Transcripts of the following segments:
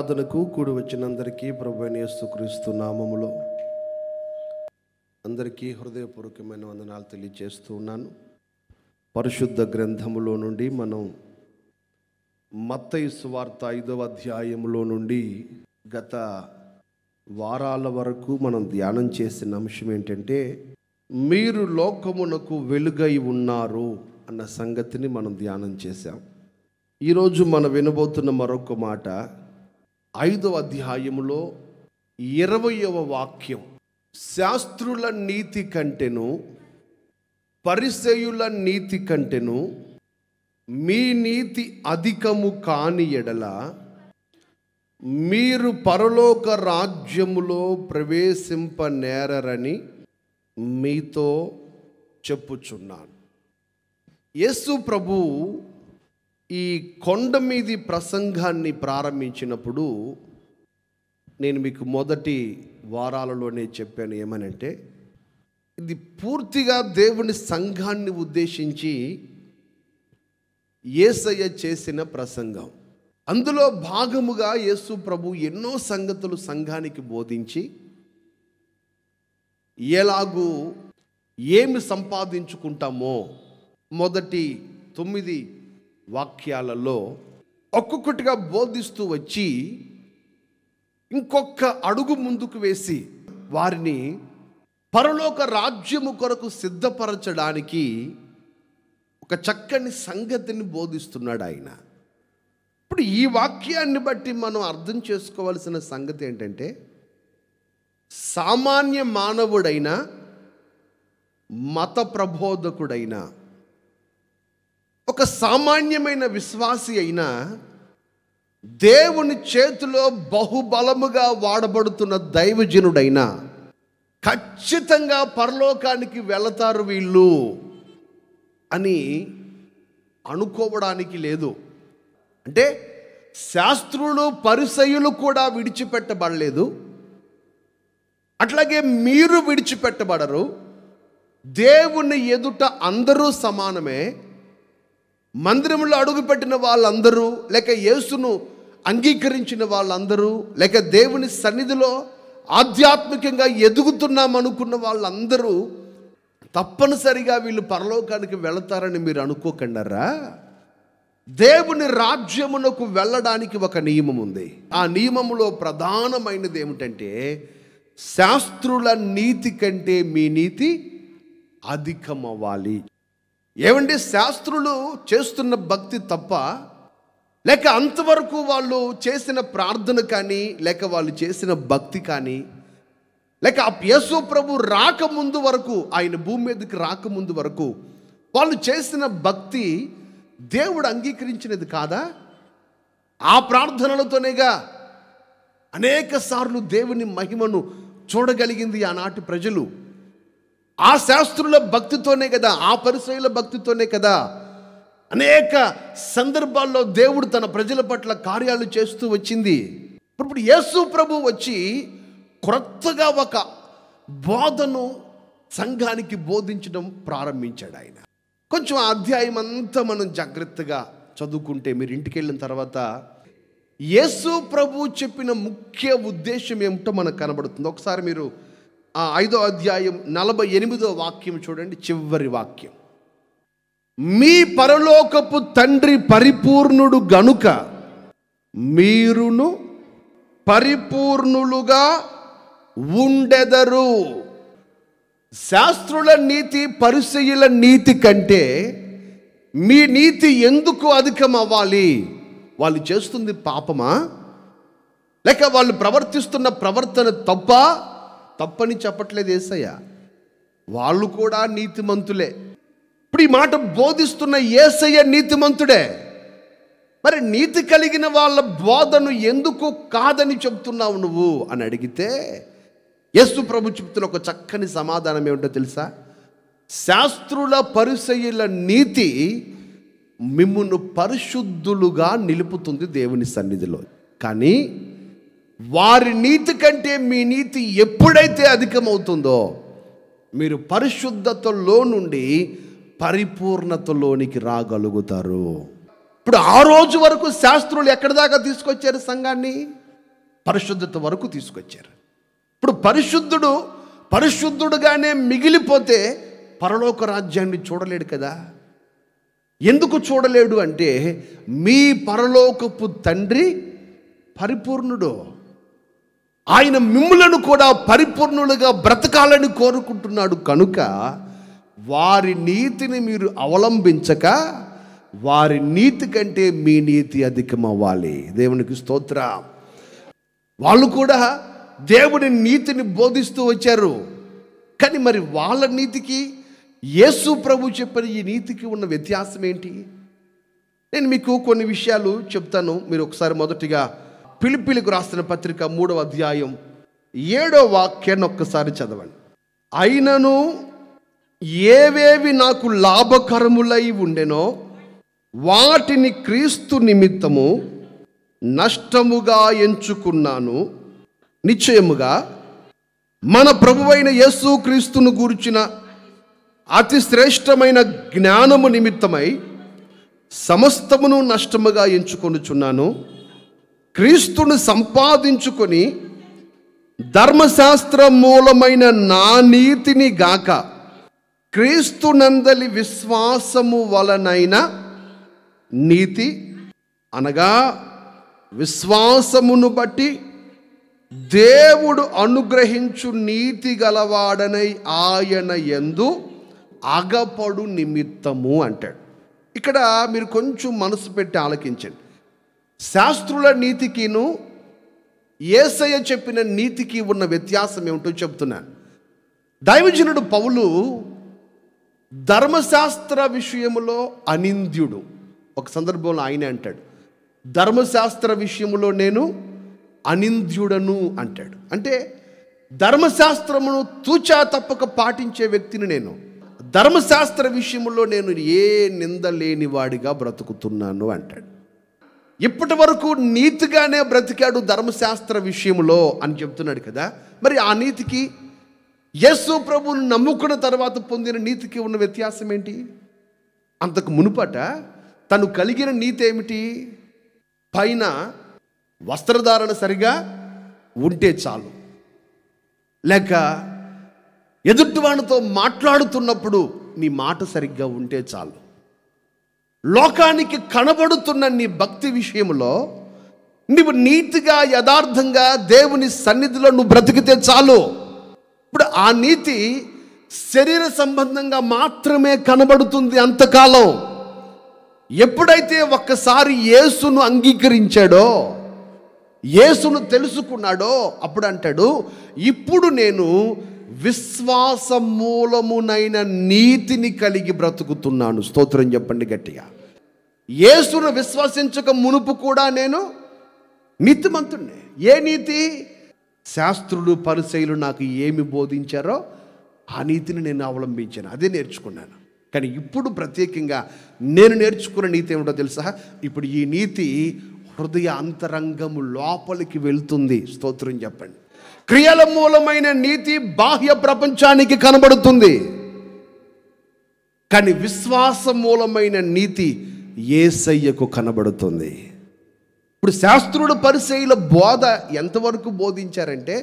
ఆరాధనకు కూడి వచ్చినందరికీ ప్రభు క్రీస్తు నామములో అందరికీ హృదయపూర్వకమైన వందనాలు తెలియజేస్తూ ఉన్నాను పరిశుద్ధ గ్రంథములో నుండి మనం మత్తయి సువార్త ఐదవ అధ్యాయంలో నుండి గత వారాల వరకు మనం ధ్యానం చేసిన అంశం ఏంటంటే మీరు లోకమునకు వెలుగై ఉన్నారు అన్న సంగతిని మనం ధ్యానం చేశాం ఈరోజు మనం వినబోతున్న మరొక మాట ఐదవ అధ్యాయములో ఇరవయవ వాక్యం శాస్త్రుల నీతి కంటెను పరిసయుల నీతి కంటెను మీ నీతి అధికము కాని ఎడల మీరు పరలోక రాజ్యములో ప్రవేశింప నేరని మీతో చెప్పుచున్నాను యేసు ప్రభు ఈ కొండ మీది ప్రసంగాన్ని ప్రారంభించినప్పుడు నేను మీకు మొదటి వారాలలోనే చెప్పాను ఏమనంటే ఇది పూర్తిగా దేవుని సంఘాన్ని ఉద్దేశించి ఏసయ్య చేసిన ప్రసంగం అందులో భాగముగా యేసు ప్రభు ఎన్నో సంగతులు సంఘానికి బోధించి ఎలాగూ ఏమి సంపాదించుకుంటామో మొదటి తొమ్మిది వాక్యాలలో ఒక్కొక్కటిగా బోధిస్తూ వచ్చి ఇంకొక అడుగు ముందుకు వేసి వారిని పరలోక రాజ్యము కొరకు సిద్ధపరచడానికి ఒక చక్కని సంగతిని బోధిస్తున్నాడు ఆయన ఇప్పుడు ఈ వాక్యాన్ని బట్టి మనం అర్థం చేసుకోవాల్సిన సంగతి ఏంటంటే సామాన్య మానవుడైన మత ప్రబోధకుడైనా ఒక సామాన్యమైన విశ్వాసి అయినా దేవుని చేతిలో బహుబలముగా వాడబడుతున్న దైవజనుడైనా ఖచ్చితంగా పరలోకానికి వెళతారు వీళ్ళు అని అనుకోవడానికి లేదు అంటే శాస్త్రులు పరిసయులు కూడా విడిచిపెట్టబడలేదు అట్లాగే మీరు విడిచిపెట్టబడరు దేవుని ఎదుట అందరూ సమానమే మందిరంలో అడుగుపెట్టిన వాళ్ళందరూ లేక యేసును అంగీకరించిన వాళ్ళందరూ లేక దేవుని సన్నిధిలో ఆధ్యాత్మికంగా ఎదుగుతున్నాం అనుకున్న వాళ్ళందరూ తప్పనిసరిగా వీళ్ళు పరలోకానికి వెళతారని మీరు అనుకోకండరా దేవుని రాజ్యమునకు వెళ్ళడానికి ఒక నియమం ఉంది ఆ నియమములో ప్రధానమైనది ఏమిటంటే శాస్త్రుల నీతి కంటే మీ నీతి అధికమవ్వాలి ఏమండి శాస్త్రులు చేస్తున్న భక్తి తప్ప లేక అంతవరకు వాళ్ళు చేసిన ప్రార్థన కానీ లేక వాళ్ళు చేసిన భక్తి కానీ లేక యేసు ప్రభు రాకముందు వరకు ఆయన భూమి మీదకి రాకముందు వరకు వాళ్ళు చేసిన భక్తి దేవుడు అంగీకరించినది కాదా ఆ ప్రార్థనలతోనేగా అనేక సార్లు దేవుని మహిమను చూడగలిగింది ఆనాటి ప్రజలు ఆ శాస్త్రుల భక్తితోనే కదా ఆ పరిసయుల భక్తితోనే కదా అనేక సందర్భాల్లో దేవుడు తన ప్రజల పట్ల కార్యాలు చేస్తూ వచ్చింది ఇప్పుడు యేసు ప్రభు వచ్చి క్రొత్తగా ఒక బోధను సంఘానికి బోధించడం ప్రారంభించాడు ఆయన కొంచెం అధ్యాయం అంతా మనం జాగ్రత్తగా చదువుకుంటే మీరు ఇంటికి వెళ్ళిన తర్వాత యేసు ప్రభు చెప్పిన ముఖ్య ఉద్దేశం ఏమిటో మనకు కనబడుతుంది ఒకసారి మీరు ఆ ఐదో అధ్యాయం నలభై ఎనిమిదో వాక్యం చూడండి చివరి వాక్యం మీ పరలోకపు తండ్రి పరిపూర్ణుడు గనుక మీరును పరిపూర్ణులుగా ఉండెదరు శాస్త్రుల నీతి పరిశీల నీతి కంటే మీ నీతి ఎందుకు అధికం అవ్వాలి వాళ్ళు చేస్తుంది పాపమా లేక వాళ్ళు ప్రవర్తిస్తున్న ప్రవర్తన తప్ప తప్పని చెప్పట్లేదు ఏసయ్య వాళ్ళు కూడా నీతిమంతులే ఇప్పుడు ఈ మాట బోధిస్తున్న ఏసయ్య నీతిమంతుడే మరి నీతి కలిగిన వాళ్ళ బోధను ఎందుకు కాదని చెప్తున్నావు నువ్వు అని అడిగితే యేసు ప్రభు చెప్తున్న ఒక చక్కని సమాధానం ఏమిటో తెలుసా శాస్త్రుల పరిసయుల నీతి మిమ్మును పరిశుద్ధులుగా నిలుపుతుంది దేవుని సన్నిధిలో కానీ వారి నీతి కంటే మీ నీతి ఎప్పుడైతే అధికమవుతుందో మీరు పరిశుద్ధతలో నుండి పరిపూర్ణతలోనికి రాగలుగుతారు ఇప్పుడు ఆ రోజు వరకు శాస్త్రులు ఎక్కడిదాకా దాకా తీసుకొచ్చారు సంఘాన్ని పరిశుద్ధత వరకు తీసుకొచ్చారు ఇప్పుడు పరిశుద్ధుడు పరిశుద్ధుడుగానే మిగిలిపోతే పరలోక రాజ్యాన్ని చూడలేడు కదా ఎందుకు చూడలేడు అంటే మీ పరలోకపు తండ్రి పరిపూర్ణుడు ఆయన మిమ్ములను కూడా పరిపూర్ణులుగా బ్రతకాలని కోరుకుంటున్నాడు కనుక వారి నీతిని మీరు అవలంబించక వారి నీతి కంటే మీ నీతి అధికమవ్వాలి దేవునికి స్తోత్ర వాళ్ళు కూడా దేవుని నీతిని బోధిస్తూ వచ్చారు కానీ మరి వాళ్ళ నీతికి యేసు ప్రభు చెప్పిన ఈ నీతికి ఉన్న వ్యత్యాసం ఏంటి నేను మీకు కొన్ని విషయాలు చెప్తాను మీరు ఒకసారి మొదటిగా పిలిపిలికి రాసిన పత్రిక మూడవ అధ్యాయం ఏడో వాక్యాన్ని ఒక్కసారి చదవండి అయినను ఏవేవి నాకు లాభకరములై ఉండెనో వాటిని క్రీస్తు నిమిత్తము నష్టముగా ఎంచుకున్నాను నిశ్చయముగా మన ప్రభువైన యేసు క్రీస్తును గూర్చిన అతి శ్రేష్టమైన జ్ఞానము నిమిత్తమై సమస్తమును నష్టముగా ఎంచుకొనుచున్నాను క్రీస్తును సంపాదించుకొని ధర్మశాస్త్ర మూలమైన నా నీతిని గాక క్రీస్తునందలి విశ్వాసము వలనైన నీతి అనగా విశ్వాసమును బట్టి దేవుడు అనుగ్రహించు నీతి గలవాడనై ఆయన ఎందు అగపడు నిమిత్తము అంటాడు ఇక్కడ మీరు కొంచెం మనసు పెట్టి ఆలకించండి శాస్త్రుల నీతికిను ఏసయ్య చెప్పిన నీతికి ఉన్న వ్యత్యాసం ఏమిటో చెప్తున్నాను దైవజనుడు పౌలు ధర్మశాస్త్ర విషయములో అనింద్యుడు ఒక సందర్భంలో ఆయన అంటాడు ధర్మశాస్త్ర విషయములో నేను అనింద్యుడను అంటాడు అంటే ధర్మశాస్త్రమును తూచా తప్పక పాటించే వ్యక్తిని నేను ధర్మశాస్త్ర విషయంలో నేను ఏ నింద లేనివాడిగా బ్రతుకుతున్నాను అంటాడు ఇప్పటి వరకు నీతిగానే బ్రతికాడు ధర్మశాస్త్ర విషయంలో అని చెప్తున్నాడు కదా మరి ఆ నీతికి యస్సు ప్రభువును నమ్ముకున్న తర్వాత పొందిన నీతికి ఉన్న వ్యత్యాసం ఏంటి అంతకు మునుపట తను కలిగిన నీతి ఏమిటి పైన వస్త్రధారణ సరిగా ఉంటే చాలు లేక ఎదుటివాణితో మాట్లాడుతున్నప్పుడు నీ మాట సరిగ్గా ఉంటే చాలు లోకానికి కనబడుతున్న నీ భక్తి విషయంలో నువ్వు నీతిగా యథార్థంగా దేవుని సన్నిధిలో నువ్వు బ్రతికితే చాలు ఇప్పుడు ఆ నీతి శరీర సంబంధంగా మాత్రమే కనబడుతుంది అంతకాలం ఎప్పుడైతే ఒక్కసారి యేసును అంగీకరించాడో యేసును తెలుసుకున్నాడో అప్పుడు అంటాడు ఇప్పుడు నేను విశ్వాస మూలమునైన నీతిని కలిగి బ్రతుకుతున్నాను స్తోత్రం చెప్పండి గట్టిగా ఏసును విశ్వసించక మునుపు కూడా నేను నీతిమంతుణ్ణి ఏ నీతి శాస్త్రులు పరిశైలు నాకు ఏమి బోధించారో ఆ నీతిని నేను అవలంబించాను అదే నేర్చుకున్నాను కానీ ఇప్పుడు ప్రత్యేకంగా నేను నేర్చుకున్న నీతి ఏమిటో తెలుసా ఇప్పుడు ఈ నీతి హృదయ అంతరంగము లోపలికి వెళ్తుంది స్తోత్రం చెప్పండి క్రియల మూలమైన నీతి బాహ్య ప్రపంచానికి కనబడుతుంది కానీ విశ్వాస మూలమైన నీతి ఏసయ్యకు కనబడుతుంది ఇప్పుడు శాస్త్రుడు పరిశైల బోధ ఎంతవరకు బోధించారంటే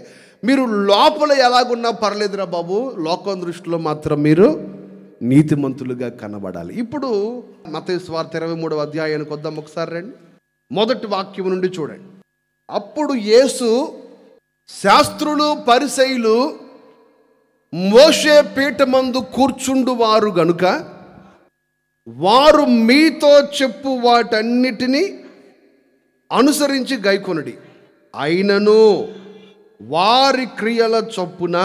మీరు లోపల ఎలాగున్నా పర్లేదురా బాబు లోకం దృష్టిలో మాత్రం మీరు నీతిమంతులుగా కనబడాలి ఇప్పుడు మత స్వార్థ ఇరవై మూడవ అధ్యాయానికి వద్దాం ఒకసారి రండి మొదటి వాక్యం నుండి చూడండి అప్పుడు యేసు శాస్త్రులు పరిసైలు మోషే పీఠమందు వారు గనుక వారు మీతో చెప్పు వాటన్నిటినీ అనుసరించి గైకొనుడి అయినను వారి క్రియల చొప్పున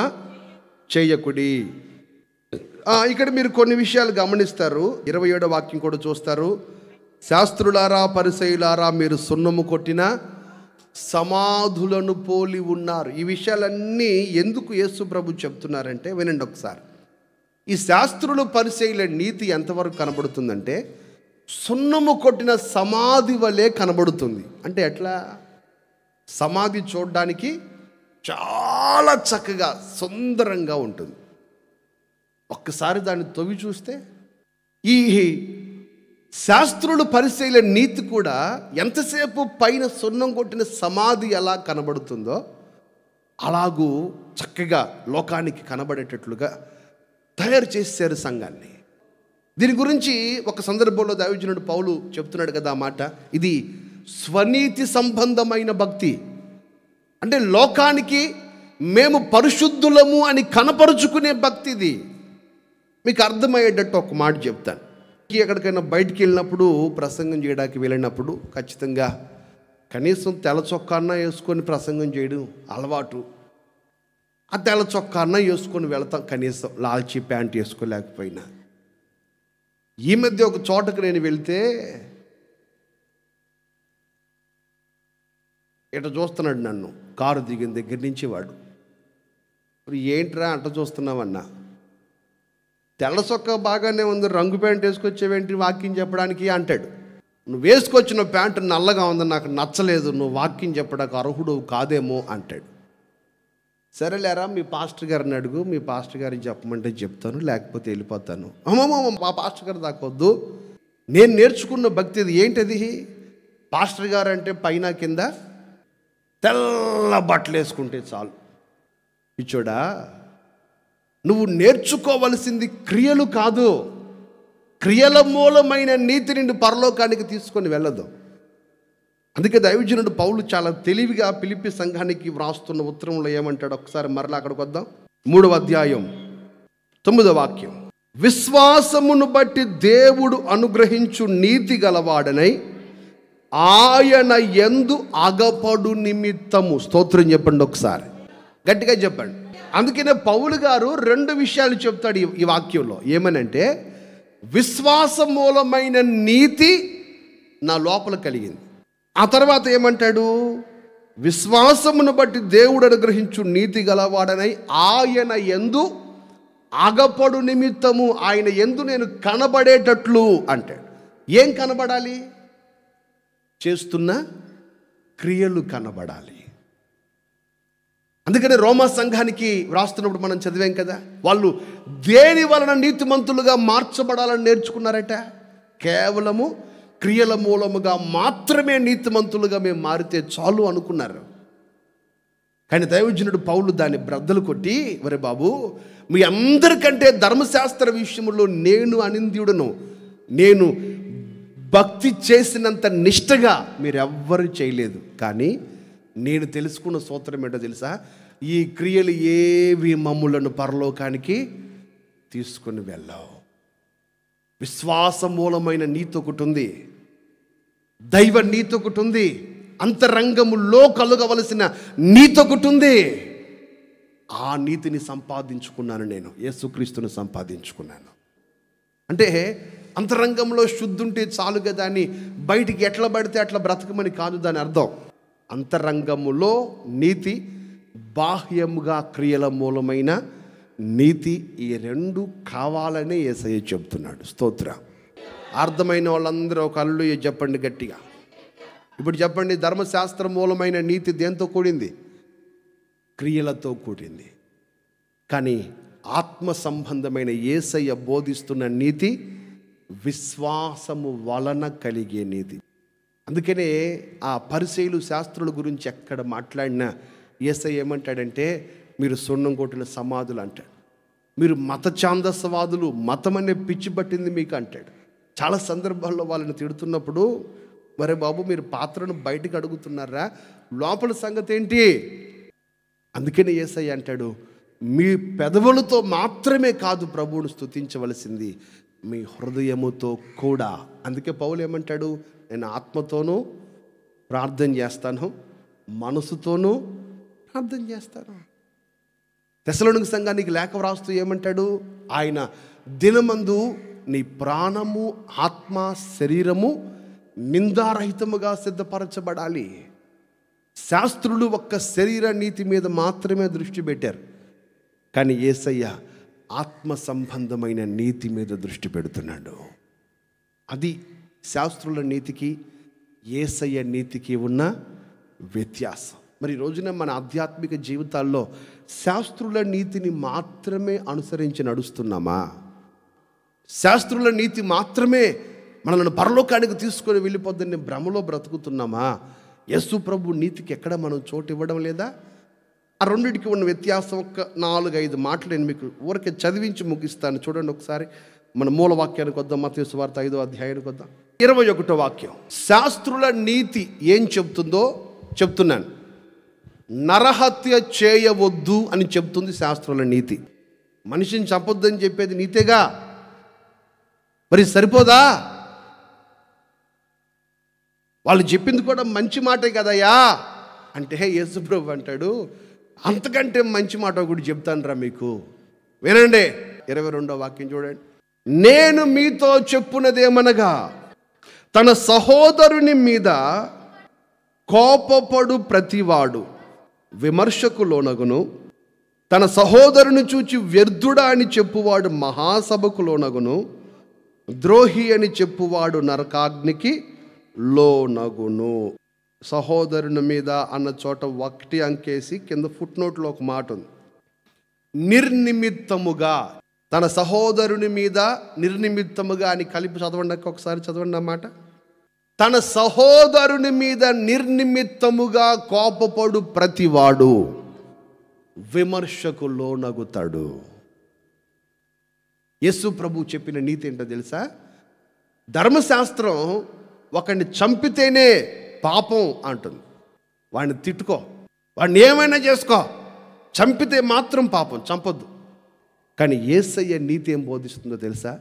చేయకుడి ఇక్కడ మీరు కొన్ని విషయాలు గమనిస్తారు ఇరవై ఏడో వాక్యం కూడా చూస్తారు శాస్త్రులారా పరిశైలారా మీరు సున్నము కొట్టినా సమాధులను పోలి ఉన్నారు ఈ విషయాలన్నీ ఎందుకు యేసు ప్రభు చెప్తున్నారంటే వినండి ఒకసారి ఈ శాస్త్రులు పరిచయల నీతి ఎంతవరకు కనబడుతుందంటే సున్నము కొట్టిన సమాధి వలె కనబడుతుంది అంటే ఎట్లా సమాధి చూడడానికి చాలా చక్కగా సుందరంగా ఉంటుంది ఒక్కసారి దాన్ని తొవి చూస్తే ఈ శాస్త్రులు పరిశీలే నీతి కూడా ఎంతసేపు పైన సున్నం కొట్టిన సమాధి ఎలా కనబడుతుందో అలాగూ చక్కగా లోకానికి కనబడేటట్లుగా తయారు చేశారు సంఘాన్ని దీని గురించి ఒక సందర్భంలో దావించినడు పౌలు చెప్తున్నాడు కదా మాట ఇది స్వనీతి సంబంధమైన భక్తి అంటే లోకానికి మేము పరిశుద్ధులము అని కనపరుచుకునే భక్తి ఇది మీకు అర్థమయ్యేటట్టు ఒక మాట చెప్తాను ట్రిప్కి ఎక్కడికైనా బయటికి వెళ్ళినప్పుడు ప్రసంగం చేయడానికి వెళ్ళినప్పుడు ఖచ్చితంగా కనీసం తెల చొక్కా అన్నా వేసుకొని ప్రసంగం చేయడం అలవాటు ఆ తెల్ల చొక్కా అన్నా వేసుకొని వెళతాం కనీసం లాల్చి ప్యాంట్ వేసుకోలేకపోయినా ఈ మధ్య ఒక చోటకు నేను వెళితే ఇట చూస్తున్నాడు నన్ను కారు దిగిన దగ్గర నుంచి వాడు ఏంట్రా అంట చూస్తున్నావన్నా తెల్ల సొక్క బాగానే ఉంది రంగు ప్యాంట్ వేసుకొచ్చేవేంటి వాక్యం చెప్పడానికి అంటాడు నువ్వు వేసుకొచ్చిన ప్యాంటు నల్లగా ఉంది నాకు నచ్చలేదు నువ్వు వాక్యం చెప్పడానికి అర్హుడు కాదేమో అంటాడు సరేలేరా మీ పాస్టర్ గారిని అడుగు మీ పాస్టర్ గారిని చెప్పమంటే చెప్తాను లేకపోతే వెళ్ళిపోతాను అమ్మమ్మ మా పాస్టర్ గారు దాకొద్దు నేను నేర్చుకున్న భక్తి ఇది ఏంటది పాస్టర్ గారు అంటే పైన కింద తెల్ల బట్టలు వేసుకుంటే చాలు ఇచ్చోడా నువ్వు నేర్చుకోవలసింది క్రియలు కాదు క్రియల మూలమైన నీతి నిండు పరలోకానికి తీసుకొని వెళ్ళదు అందుకే దైవజనుడు పౌలు చాలా తెలివిగా పిలిపి సంఘానికి వ్రాస్తున్న ఉత్తరంలో ఏమంటాడు ఒకసారి మరలా అక్కడికి వద్దాం మూడవ అధ్యాయం తొమ్మిదవ వాక్యం విశ్వాసమును బట్టి దేవుడు అనుగ్రహించు నీతి గలవాడనై ఆయన ఎందు అగపడు నిమిత్తము స్తోత్రం చెప్పండి ఒకసారి గట్టిగా చెప్పండి అందుకనే పౌలు గారు రెండు విషయాలు చెప్తాడు ఈ వాక్యంలో ఏమనంటే విశ్వాస మూలమైన నీతి నా లోపల కలిగింది ఆ తర్వాత ఏమంటాడు విశ్వాసమును బట్టి దేవుడు అనుగ్రహించు నీతి గలవాడనై ఆయన ఎందు అగపడు నిమిత్తము ఆయన ఎందు నేను కనబడేటట్లు అంటాడు ఏం కనబడాలి చేస్తున్న క్రియలు కనబడాలి అందుకనే రోమా సంఘానికి వ్రాస్తున్నప్పుడు మనం చదివాం కదా వాళ్ళు దేని వలన నీతిమంతులుగా మార్చబడాలని నేర్చుకున్నారట కేవలము క్రియల మూలముగా మాత్రమే నీతిమంతులుగా మేము మారితే చాలు అనుకున్నారు కానీ దైవజనుడు పౌలు దాన్ని బ్రద్దలు కొట్టి వరే బాబు మీ అందరికంటే ధర్మశాస్త్ర విషయంలో నేను అనింద్యుడను నేను భక్తి చేసినంత నిష్టగా మీరెవ్వరు చేయలేదు కానీ నేను తెలుసుకున్న సూత్రం ఏంటో తెలుసా ఈ క్రియలు ఏవి మమ్ములను పరలోకానికి తీసుకుని వెళ్ళావు విశ్వాస మూలమైన నీతి ఒకటి ఉంది దైవ నీతి ఒకటి ఉంది అంతరంగములో కలగవలసిన నీతి ఒకటి ఉంది ఆ నీతిని సంపాదించుకున్నాను నేను యేసుక్రీస్తుని సంపాదించుకున్నాను అంటే అంతరంగంలో శుద్ధి ఉంటే చాలు కదా అని బయటికి ఎట్లా పడితే అట్లా బ్రతకమని కాదు దాని అర్థం అంతరంగములో నీతి బాహ్యముగా క్రియల మూలమైన నీతి ఈ రెండు కావాలనే ఏసయ్య చెబుతున్నాడు స్తోత్ర అర్థమైన వాళ్ళందరూ ఒక అల్లు చెప్పండి గట్టిగా ఇప్పుడు చెప్పండి ధర్మశాస్త్ర మూలమైన నీతి దేంతో కూడింది క్రియలతో కూడింది కానీ ఆత్మ సంబంధమైన ఏసయ్య బోధిస్తున్న నీతి విశ్వాసము వలన కలిగే నీతి అందుకనే ఆ పరిశైలు శాస్త్రుల గురించి ఎక్కడ మాట్లాడినా ఏసై ఏమంటాడంటే మీరు సున్నం కొట్టిన సమాధులు అంటాడు మీరు మత ఛాందసవాదులు మతం అనే పిచ్చి పట్టింది మీకు అంటాడు చాలా సందర్భాల్లో వాళ్ళని తిడుతున్నప్పుడు మరే బాబు మీరు పాత్రను బయటకు అడుగుతున్నారా లోపల సంగతి ఏంటి అందుకని ఏసై అంటాడు మీ పెదవులతో మాత్రమే కాదు ప్రభువును స్థుతించవలసింది మీ హృదయముతో కూడా అందుకే పౌలు ఏమంటాడు నేను ఆత్మతోనూ ప్రార్థన చేస్తాను మనసుతోనూ ప్రార్థన చేస్తాను తెసలోనికి సంఘానికి లేఖ వ్రాస్తూ ఏమంటాడు ఆయన దినమందు నీ ప్రాణము ఆత్మ శరీరము నిందారహితముగా సిద్ధపరచబడాలి శాస్త్రులు ఒక్క శరీర నీతి మీద మాత్రమే దృష్టి పెట్టారు కానీ ఏసయ్య ఆత్మ సంబంధమైన నీతి మీద దృష్టి పెడుతున్నాడు అది శాస్త్రుల నీతికి ఏసయ్య నీతికి ఉన్న వ్యత్యాసం మరి రోజున మన ఆధ్యాత్మిక జీవితాల్లో శాస్త్రుల నీతిని మాత్రమే అనుసరించి నడుస్తున్నామా శాస్త్రుల నీతి మాత్రమే మనల్ని పరలోకానికి తీసుకొని వెళ్ళిపోద్దని భ్రమలో బ్రతుకుతున్నామా యస్సు ప్రభు నీతికి ఎక్కడ మనం చోటు ఇవ్వడం లేదా ఆ రెండింటికి ఉన్న వ్యత్యాసం ఒక నాలుగు ఐదు మాటలు నేను మీకు ఊరికే చదివించి ముగిస్తాను చూడండి ఒకసారి మన మూలవాక్యానికి వద్దాం మతీసు వార్త ఐదో అధ్యాయానికి వద్దాం ఇరవై ఒకటో వాక్యం శాస్త్రుల నీతి ఏం చెబుతుందో చెప్తున్నాను నరహత్య చేయవద్దు అని చెప్తుంది శాస్త్రుల నీతి మనిషిని అని చెప్పేది నీతేగా మరి సరిపోదా వాళ్ళు చెప్పింది కూడా మంచి మాటే కదయ్యా అంటే యేసుప్రభు అంటాడు అంతకంటే మంచి మాట ఒకటి చెప్తాను రా మీకు వినండి ఇరవై రెండో వాక్యం చూడండి నేను మీతో చెప్పున్నదేమనగా తన సహోదరుని మీద కోపపడు ప్రతివాడు విమర్శకు లోనగును తన సహోదరుని చూచి వ్యర్థుడా అని చెప్పువాడు మహాసభకు లోనగును ద్రోహి అని చెప్పువాడు నరకాగ్నికి లోనగును సహోదరుని మీద అన్న చోట ఒకటి అంకేసి కింద ఫుట్నోట్లో ఒక మాట ఉంది నిర్నిమిత్తముగా తన సహోదరుని మీద నిర్నిమిత్తముగా అని కలిపి చదవండి ఒకసారి చదవండి అన్నమాట తన సహోదరుని మీద నిర్నిమిత్తముగా కోపపడు ప్రతివాడు విమర్శకు లోనగుతాడు యస్సు ప్రభు చెప్పిన నీతి ఏంటో తెలుసా ధర్మశాస్త్రం ఒకడిని చంపితేనే పాపం అంటుంది వాడిని తిట్టుకో వాడిని ఏమైనా చేసుకో చంపితే మాత్రం పాపం చంపొద్దు కానీ ఏసయ్య నీతి ఏం బోధిస్తుందో తెలుసా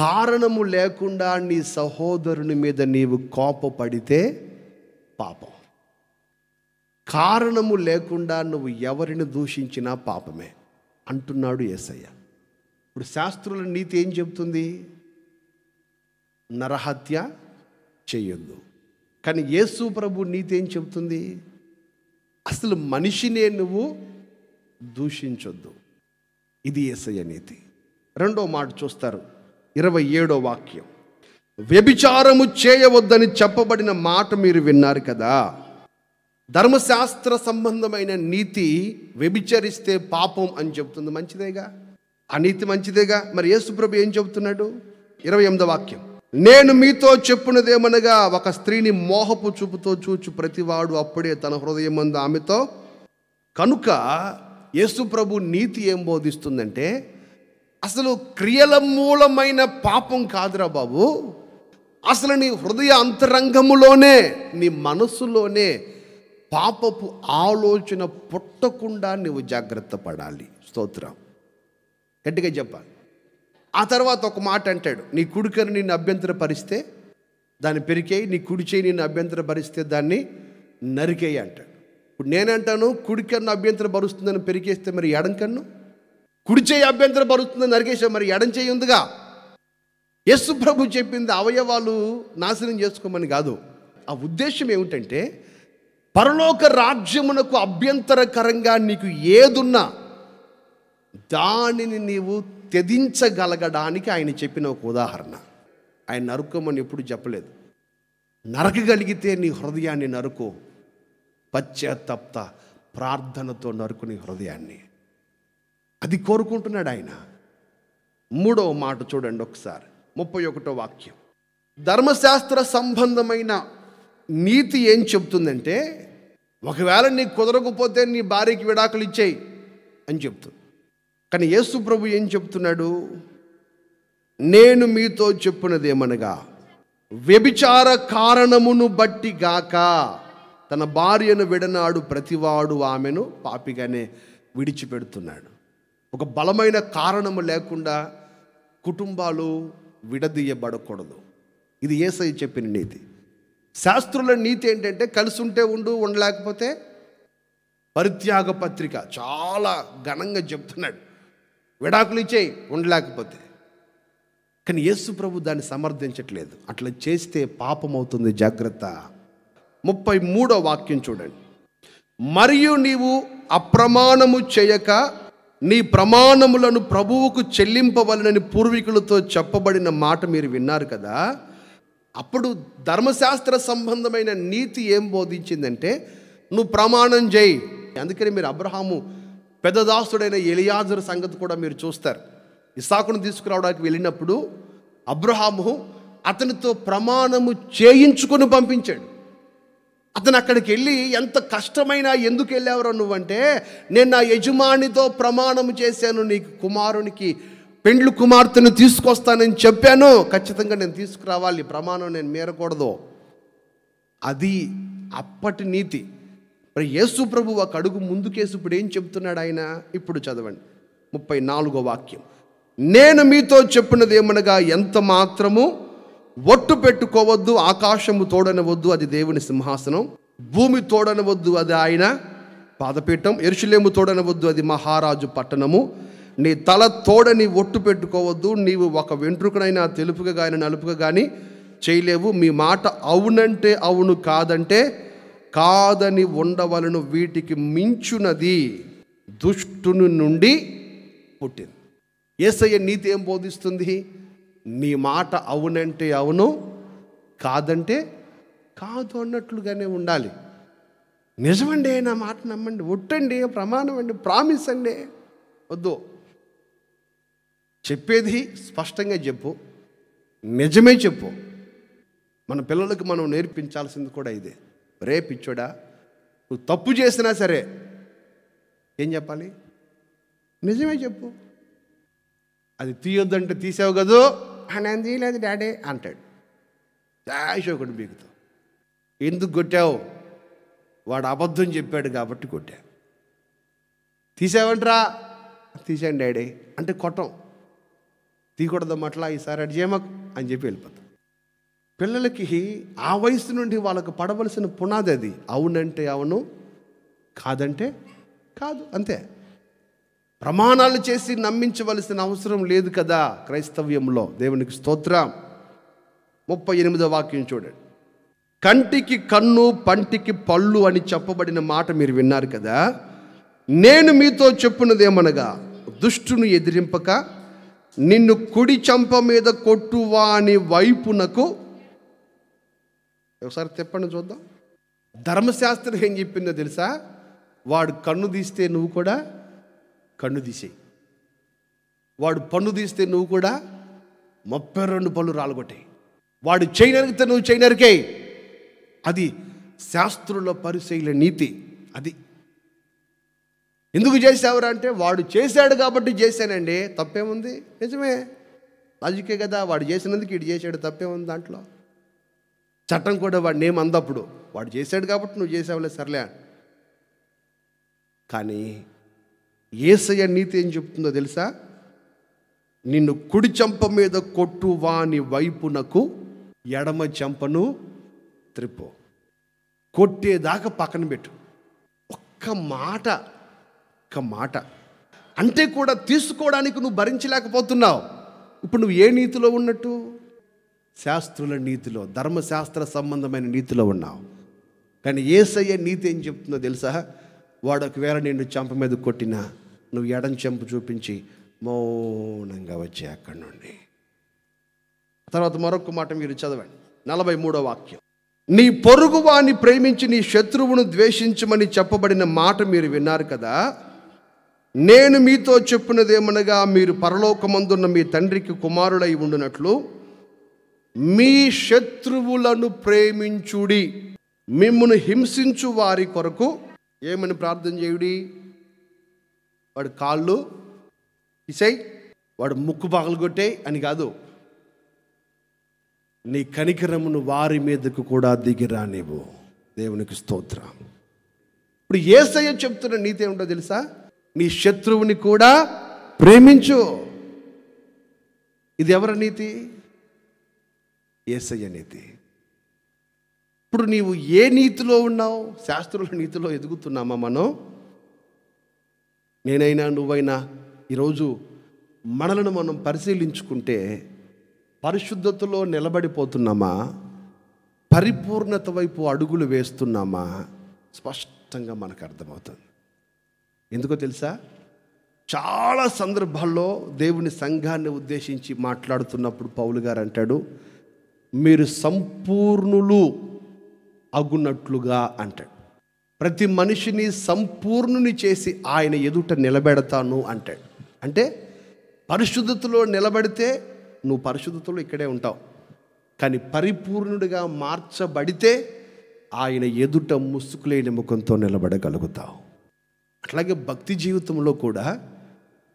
కారణము లేకుండా నీ సహోదరుని మీద నీవు కోపపడితే పాపం కారణము లేకుండా నువ్వు ఎవరిని దూషించినా పాపమే అంటున్నాడు ఏసయ్య ఇప్పుడు శాస్త్రుల నీతి ఏం చెబుతుంది నరహత్య చేయొద్దు కానీ యేసు ప్రభు నీతి ఏం చెబుతుంది అసలు మనిషినే నువ్వు దూషించొద్దు ఇది ఏసయ్య నీతి రెండో మాట చూస్తారు ఇరవై ఏడో వాక్యం వ్యభిచారము చేయవద్దని చెప్పబడిన మాట మీరు విన్నారు కదా ధర్మశాస్త్ర సంబంధమైన నీతి వ్యభిచరిస్తే పాపం అని చెబుతుంది మంచిదేగా ఆ నీతి మంచిదేగా మరి యేసుప్రభు ఏం చెబుతున్నాడు ఇరవై ఎనిమిదో వాక్యం నేను మీతో చెప్పున్నదేమనగా ఒక స్త్రీని మోహపు చూపుతో చూచు ప్రతివాడు అప్పుడే తన హృదయం ఆమెతో కనుక యేసు ప్రభు నీతి ఏం బోధిస్తుందంటే అసలు క్రియల మూలమైన పాపం కాదురా బాబు అసలు నీ హృదయ అంతరంగములోనే నీ మనసులోనే పాపపు ఆలోచన పుట్టకుండా నువ్వు జాగ్రత్త పడాలి స్తోత్రం గట్టిగా చెప్పాలి ఆ తర్వాత ఒక మాట అంటాడు నీ కుడికని నిన్ను అభ్యంతరపరిస్తే దాన్ని పెరికేయి నీ కుడి చేయి నిన్ను అభ్యంతరపరిస్తే దాన్ని నరికేయి అంటాడు ఇప్పుడు నేనంటాను కన్ను అభ్యంతరం భరుస్తుందని పెరిగేస్తే మరి ఎడం కన్ను కుడి చేయి అభ్యంతరం భరుస్తుందని నరికేసే మరి ఎడం చేయి ఉందిగా యస్సు ప్రభు చెప్పింది అవయవాలు నాశనం చేసుకోమని కాదు ఆ ఉద్దేశం ఏమిటంటే పరలోక రాజ్యమునకు అభ్యంతరకరంగా నీకు ఏదున్నా దానిని నీవు తెదించగలగడానికి ఆయన చెప్పిన ఒక ఉదాహరణ ఆయన నరుకోమని ఎప్పుడు చెప్పలేదు నరకగలిగితే నీ హృదయాన్ని నరుకో పశ్చాత్తప్త ప్రార్థనతో నరుకుని హృదయాన్ని అది కోరుకుంటున్నాడు ఆయన మూడవ మాట చూడండి ఒకసారి ముప్పై ఒకటో వాక్యం ధర్మశాస్త్ర సంబంధమైన నీతి ఏం చెప్తుందంటే ఒకవేళ నీకు కుదరకపోతే నీ భార్యకి విడాకులు ఇచ్చేయి అని చెప్తుంది కానీ యేసు ప్రభు ఏం చెప్తున్నాడు నేను మీతో చెప్పినదేమనగా వ్యభిచార కారణమును బట్టి గాక తన భార్యను విడనాడు ప్రతివాడు ఆమెను పాపిగానే విడిచిపెడుతున్నాడు ఒక బలమైన కారణము లేకుండా కుటుంబాలు విడదీయబడకూడదు ఇది ఏసై చెప్పిన నీతి శాస్త్రుల నీతి ఏంటంటే కలిసి ఉంటే ఉండు ఉండలేకపోతే పరిత్యాగ పత్రిక చాలా ఘనంగా చెప్తున్నాడు విడాకులు ఇచ్చేయి ఉండలేకపోతే కానీ యేసు ప్రభు దాన్ని సమర్థించట్లేదు అట్లా చేస్తే పాపం అవుతుంది జాగ్రత్త ముప్పై మూడో వాక్యం చూడండి మరియు నీవు అప్రమాణము చేయక నీ ప్రమాణములను ప్రభువుకు చెల్లింపవలనని పూర్వీకులతో చెప్పబడిన మాట మీరు విన్నారు కదా అప్పుడు ధర్మశాస్త్ర సంబంధమైన నీతి ఏం బోధించిందంటే నువ్వు ప్రమాణం చేయి అందుకని మీరు అబ్రహాము పెద్దదాసుడైన ఎలియాజరు సంగతి కూడా మీరు చూస్తారు ఇసాకును తీసుకురావడానికి వెళ్ళినప్పుడు అబ్రహాము అతనితో ప్రమాణము చేయించుకొని పంపించాడు అతను అక్కడికి వెళ్ళి ఎంత కష్టమైనా ఎందుకు వెళ్ళావురా నువ్వంటే నేను నా యజమానితో ప్రమాణం చేశాను నీకు కుమారునికి పెండ్లు కుమార్తెను తీసుకొస్తానని చెప్పాను ఖచ్చితంగా నేను తీసుకురావాలి ప్రమాణం నేను మీరకూడదు అది అప్పటి నీతి మరి యేసు ప్రభు ఒక అడుగు ముందుకేసి ఇప్పుడు ఏం చెప్తున్నాడు ఆయన ఇప్పుడు చదవండి ముప్పై నాలుగో వాక్యం నేను మీతో చెప్పినది ఏమనగా ఎంత మాత్రము ఒట్టు పెట్టుకోవద్దు ఆకాశము తోడనవద్దు అది దేవుని సింహాసనం భూమి తోడనవద్దు అది ఆయన పాదపీఠం ఎరుషులేము తోడనవద్దు అది మహారాజు పట్టణము నీ తల తోడని ఒట్టు పెట్టుకోవద్దు నీవు ఒక వెంట్రుకనైనా తెలుపుగా కానీ నలుపుగా కానీ చేయలేవు మీ మాట అవునంటే అవును కాదంటే కాదని ఉండవలను వీటికి మించునది దుష్టుని నుండి పుట్టింది ఏసయ్య నీతి ఏం బోధిస్తుంది నీ మాట అవునంటే అవును కాదంటే కాదు అన్నట్లుగానే ఉండాలి నిజమండి నా మాట నమ్మండి ఒట్టండి ప్రమాణం అండి ప్రామిస్ అండి వద్దు చెప్పేది స్పష్టంగా చెప్పు నిజమే చెప్పు మన పిల్లలకు మనం నేర్పించాల్సింది కూడా ఇదే రే పిచ్చోడా నువ్వు తప్పు చేసినా సరే ఏం చెప్పాలి నిజమే చెప్పు అది తీయొద్దంటే తీసావు కదూ అని తీయలేదు డాడీ అంటాడు దాష్ ఒకటి బీగుతావు ఎందుకు కొట్టావు వాడు అబద్ధం చెప్పాడు కాబట్టి కొట్టా తీసావంట్రా తీసాను డాడీ అంటే కొట్టం తీయకూడదమ్మ అట్లా ఈసారి అడి చేయమకు అని చెప్పి వెళ్ళిపోతాం పిల్లలకి ఆ వయసు నుండి వాళ్ళకు పడవలసిన పునాది అది అవునంటే అవును కాదంటే కాదు అంతే ప్రమాణాలు చేసి నమ్మించవలసిన అవసరం లేదు కదా క్రైస్తవ్యంలో దేవునికి స్తోత్రం ముప్పై ఎనిమిదో వాక్యం చూడండి కంటికి కన్ను పంటికి పళ్ళు అని చెప్పబడిన మాట మీరు విన్నారు కదా నేను మీతో ఏమనగా దుష్టును ఎదిరింపక నిన్ను కుడి చంప మీద కొట్టువాని వైపునకు ఒకసారి చెప్పండి చూద్దాం ధర్మశాస్త్రం ఏం చెప్పిందో తెలుసా వాడు కన్ను తీస్తే నువ్వు కూడా కన్ను తీసేయి వాడు పన్ను తీస్తే నువ్వు కూడా ముప్పై రెండు పళ్ళు రాలగొట్టే వాడు చేయనరికితే నువ్వు చేయనరికే అది శాస్త్రుల పరిశైల నీతి అది ఎందుకు చేశావురా అంటే వాడు చేశాడు కాబట్టి చేశానండి తప్పేముంది నిజమే లాజికే కదా వాడు చేసినందుకు ఇటు చేశాడు తప్పేముంది దాంట్లో చట్టం కూడా వాడిని ఏం అందప్పుడు వాడు చేశాడు కాబట్టి నువ్వు చేసావులే సర్లే కానీ ఏసయ్య నీతి ఏం చెప్తుందో తెలుసా నిన్ను కుడి చెంప మీద కొట్టు వాని వైపునకు ఎడమ చెంపను త్రిప్పు కొట్టేదాకా పక్కన పెట్టు ఒక్క మాట ఒక్క మాట అంటే కూడా తీసుకోవడానికి నువ్వు భరించలేకపోతున్నావు ఇప్పుడు నువ్వు ఏ నీతిలో ఉన్నట్టు శాస్త్రుల నీతిలో ధర్మశాస్త్ర సంబంధమైన నీతిలో ఉన్నావు కానీ ఏసయ్య నీతి ఏం చెప్తుందో తెలుసా వాడు ఒకవేళ నిన్ను చెంప మీద కొట్టినా నువ్వు ఎడం చెంపు చూపించి మౌనంగా వచ్చే అక్కడి నుండి తర్వాత మరొక మాట మీరు చదవండి నలభై మూడో వాక్యం నీ పొరుగువాని ప్రేమించి నీ శత్రువును ద్వేషించమని చెప్పబడిన మాట మీరు విన్నారు కదా నేను మీతో చెప్పినదేమనగా మీరు పరలోకమందున్న మీ తండ్రికి కుమారుడై ఉండినట్లు మీ శత్రువులను ప్రేమించుడి మిమ్మను హింసించు వారి కొరకు ఏమని ప్రార్థన చేయుడి వాడు కాళ్ళు ఇసై వాడు ముక్కు కొట్టే అని కాదు నీ కనికరమును వారి మీదకు కూడా దిగిరా నీవు దేవునికి స్తోత్ర ఇప్పుడు ఏసయ్య చెప్తున్న నీతి ఏమిటో తెలుసా నీ శత్రువుని కూడా ప్రేమించు ఇది ఎవరి నీతి ఏసయ్య నీతి ఇప్పుడు నీవు ఏ నీతిలో ఉన్నావు శాస్త్రుల నీతిలో ఎదుగుతున్నామా మనం నేనైనా నువ్వైనా ఈరోజు మనలను మనం పరిశీలించుకుంటే పరిశుద్ధతలో నిలబడిపోతున్నామా పరిపూర్ణత వైపు అడుగులు వేస్తున్నామా స్పష్టంగా మనకు అర్థమవుతుంది ఎందుకో తెలుసా చాలా సందర్భాల్లో దేవుని సంఘాన్ని ఉద్దేశించి మాట్లాడుతున్నప్పుడు పౌలు గారు అంటాడు మీరు సంపూర్ణులు అగునట్లుగా అంటాడు ప్రతి మనిషిని సంపూర్ణుని చేసి ఆయన ఎదుట నిలబెడతాను అంటాడు అంటే పరిశుద్ధతలో నిలబడితే నువ్వు పరిశుద్ధతలో ఇక్కడే ఉంటావు కానీ పరిపూర్ణుడిగా మార్చబడితే ఆయన ఎదుట ముసుకులేని ముఖంతో నిలబడగలుగుతావు అట్లాగే భక్తి జీవితంలో కూడా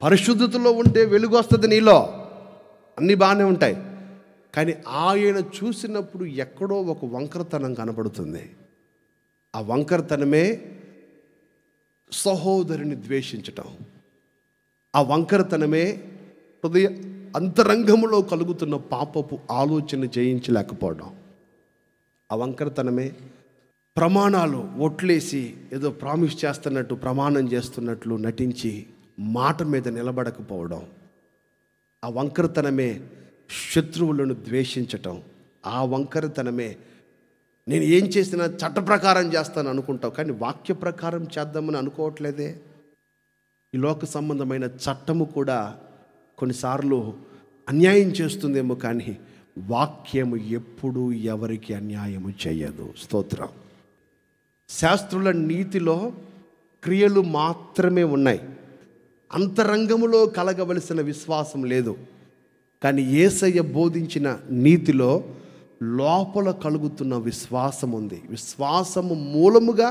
పరిశుద్ధతలో ఉంటే వెలుగు వస్తుంది నీలో అన్నీ బాగానే ఉంటాయి కానీ ఆయన చూసినప్పుడు ఎక్కడో ఒక వంకరతనం కనబడుతుంది ఆ వంకరతనమే సహోదరుని ద్వేషించటం ఆ వంకరతనమే హృదయ అంతరంగంలో కలుగుతున్న పాపపు ఆలోచన చేయించలేకపోవడం ఆ వంకరతనమే ప్రమాణాలు ఒట్లేసి ఏదో ప్రామిస్ చేస్తున్నట్టు ప్రమాణం చేస్తున్నట్లు నటించి మాట మీద నిలబడకపోవడం ఆ వంకరతనమే శత్రువులను ద్వేషించటం ఆ వంకరతనమే నేను ఏం చేసినా చట్ట ప్రకారం చేస్తాను అనుకుంటావు కానీ వాక్య ప్రకారం చేద్దామని అనుకోవట్లేదే ఈ లోక సంబంధమైన చట్టము కూడా కొన్నిసార్లు అన్యాయం చేస్తుందేమో కానీ వాక్యము ఎప్పుడూ ఎవరికి అన్యాయము చేయదు స్తోత్రం శాస్త్రుల నీతిలో క్రియలు మాత్రమే ఉన్నాయి అంతరంగములో కలగవలసిన విశ్వాసం లేదు కానీ ఏసయ్య బోధించిన నీతిలో లోపల కలుగుతున్న విశ్వాసం ఉంది విశ్వాసము మూలముగా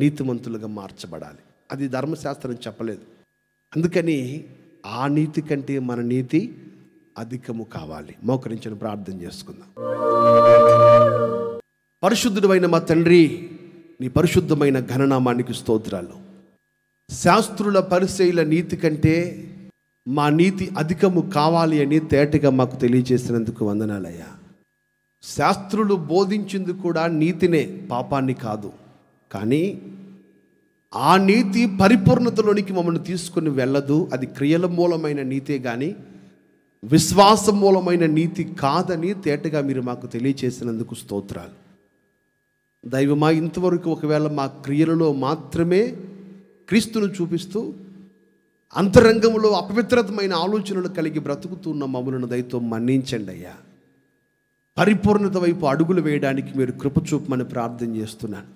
నీతిమంతులుగా మార్చబడాలి అది ధర్మశాస్త్రం చెప్పలేదు అందుకని ఆ నీతి కంటే మన నీతి అధికము కావాలి మోకరించిన ప్రార్థన చేసుకుందాం పరిశుద్ధుడమైన మా తండ్రి నీ పరిశుద్ధమైన ఘననామానికి స్తోత్రాలు శాస్త్రుల పరిశైల నీతి కంటే మా నీతి అధికము కావాలి అని తేటగా మాకు తెలియజేసినందుకు వందనాలయ్యా శాస్త్రులు బోధించింది కూడా నీతినే పాపాన్ని కాదు కానీ ఆ నీతి పరిపూర్ణతలోనికి మమ్మల్ని తీసుకుని వెళ్ళదు అది క్రియల మూలమైన నీతే కానీ విశ్వాస మూలమైన నీతి కాదని తేటగా మీరు మాకు తెలియచేసినందుకు స్తోత్రాలు దైవమా ఇంతవరకు ఒకవేళ మా క్రియలలో మాత్రమే క్రీస్తును చూపిస్తూ అంతరంగంలో అపవిత్రమైన ఆలోచనలు కలిగి బ్రతుకుతున్న మమ్మలను దయతో మన్నించండి అయ్యా పరిపూర్ణత వైపు అడుగులు వేయడానికి మీరు కృపచూపమని ప్రార్థన చేస్తున్నాను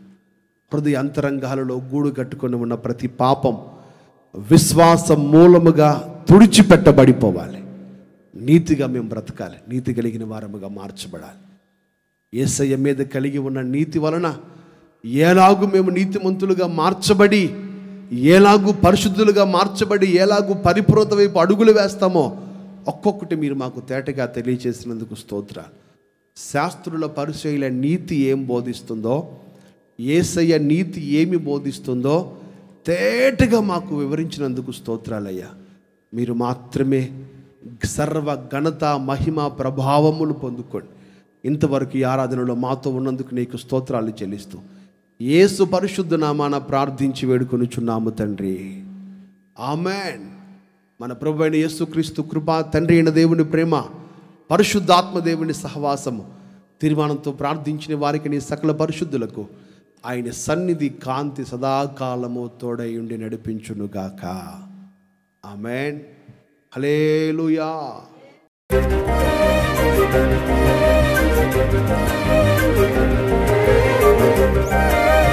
హృదయ అంతరంగాలలో గూడు కట్టుకొని ఉన్న ప్రతి పాపం విశ్వాసం మూలముగా తుడిచిపెట్టబడిపోవాలి నీతిగా మేము బ్రతకాలి నీతి కలిగిన వారముగా మార్చబడాలి ఏసయ్య మీద కలిగి ఉన్న నీతి వలన ఏలాగు మేము నీతిమంతులుగా మార్చబడి ఎలాగూ పరిశుద్ధులుగా మార్చబడి ఎలాగూ పరిపూర్త వైపు అడుగులు వేస్తామో ఒక్కొక్కటి మీరు మాకు తేటగా తెలియచేసినందుకు స్తోత్ర శాస్త్రుల పరిశైల నీతి ఏం బోధిస్తుందో ఏసయ్య నీతి ఏమి బోధిస్తుందో తేటగా మాకు వివరించినందుకు స్తోత్రాలయ్యా మీరు మాత్రమే సర్వ ఘనత మహిమ ప్రభావములు పొందుకోండి ఇంతవరకు ఈ ఆరాధనలో మాతో ఉన్నందుకు నీకు స్తోత్రాలు చెల్లిస్తూ ఏసు పరిశుద్ధ నామాన ప్రార్థించి వేడుకొనుచున్నాము తండ్రి ఆమెన్ మన ప్రభు అయిన యేసుక్రీస్తు కృప తండ్రి అయిన దేవుని ప్రేమ పరిశుద్ధాత్మ దేవుని సహవాసము తీర్మానంతో ప్రార్థించిన వారికి నీ సకల పరిశుద్ధులకు ఆయన సన్నిధి కాంతి సదాకాలము తోడై ఉండి నడిపించునుగాక ఆమెన్ హలేలుయా Thank you.